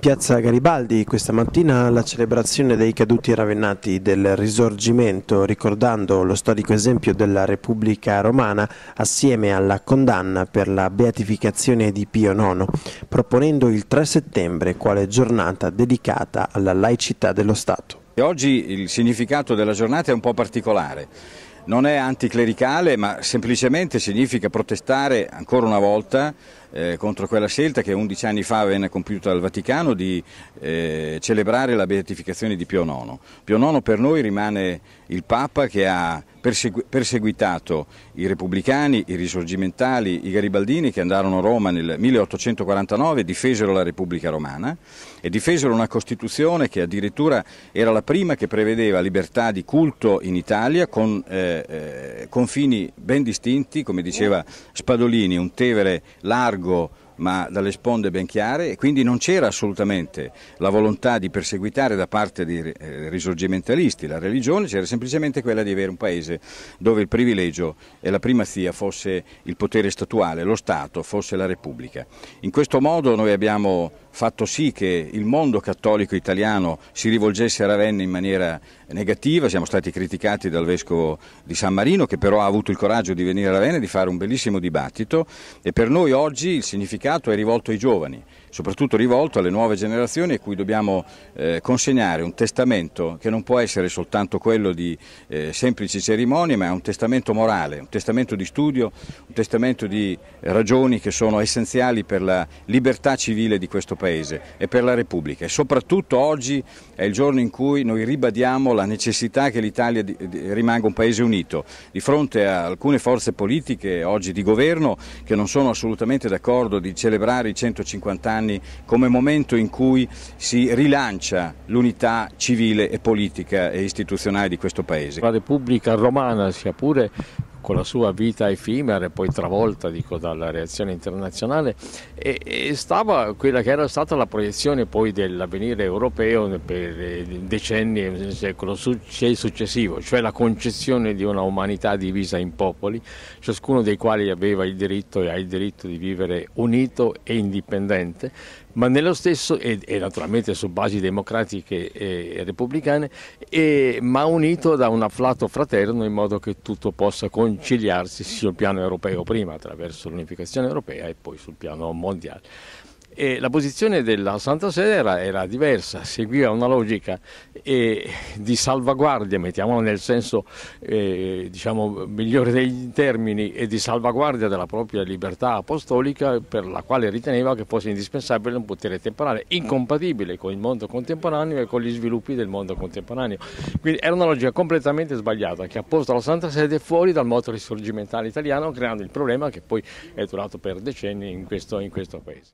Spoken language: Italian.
Piazza Garibaldi questa mattina la celebrazione dei caduti ravennati del risorgimento, ricordando lo storico esempio della Repubblica Romana assieme alla condanna per la beatificazione di Pio IX, proponendo il 3 settembre quale giornata dedicata alla laicità dello Stato. Oggi il significato della giornata è un po' particolare non è anticlericale ma semplicemente significa protestare ancora una volta eh, contro quella scelta che 11 anni fa venne compiuta dal Vaticano di eh, celebrare la beatificazione di Pio IX. Pio IX per noi rimane il Papa che ha persegu perseguitato i repubblicani, i risorgimentali, i garibaldini che andarono a Roma nel 1849, e difesero la Repubblica Romana e difesero una Costituzione che addirittura era la prima che prevedeva libertà di culto in Italia con eh, eh confini ben distinti, come diceva Spadolini, un tevere largo Go. ma dalle sponde ben chiare e quindi non c'era assolutamente la volontà di perseguitare da parte dei eh, risorgimentalisti la religione, c'era semplicemente quella di avere un paese dove il privilegio e la primazia fosse il potere statuale, lo Stato, fosse la Repubblica. In questo modo noi abbiamo fatto sì che il mondo cattolico italiano si rivolgesse a Ravenna in maniera negativa, siamo stati criticati dal vescovo di San Marino che però ha avuto il coraggio di venire a Ravenna e di fare un bellissimo dibattito e per noi oggi il significato mercato è rivolto ai giovani, soprattutto rivolto alle nuove generazioni a cui dobbiamo eh, consegnare un testamento che non può essere soltanto quello di eh, semplici cerimonie, ma è un testamento morale, un testamento di studio, un testamento di ragioni che sono essenziali per la libertà civile di questo Paese e per la Repubblica. E soprattutto oggi è il giorno in cui noi ribadiamo la necessità che l'Italia rimanga un Paese unito di fronte a alcune forze politiche oggi di governo che non sono assolutamente d'accordo di celebrare i 150 anni come momento in cui si rilancia l'unità civile e politica e istituzionale di questo Paese. La Repubblica Romana, sia pure con la sua vita effimera e poi travolta dico, dalla reazione internazionale e, e, stava quella che era stata la proiezione poi dell'avvenire europeo per eh, decenni e un secolo successivo, cioè la concezione di una umanità divisa in popoli, ciascuno dei quali aveva il diritto e ha il diritto di vivere unito e indipendente ma nello stesso, e, e naturalmente su basi democratiche e, repubblicane, e, ma unito da un afflato fraterno in modo che tutto possa conciliarsi sul piano europeo prima attraverso l'unificazione europea e poi sul piano mondiale. E la posizione della Santa Sede era, era diversa, seguiva una logica eh, di salvaguardia, mettiamola nel senso eh, diciamo, migliore dei termini, e di salvaguardia della propria libertà apostolica per la quale riteneva che fosse indispensabile un potere temporale, incompatibile con il mondo contemporaneo e con gli sviluppi del mondo contemporaneo. Quindi era una logica completamente sbagliata che ha posto la Santa Sede fuori dal moto risorgimentale italiano, creando il problema che poi è durato per decenni in questo, in questo paese.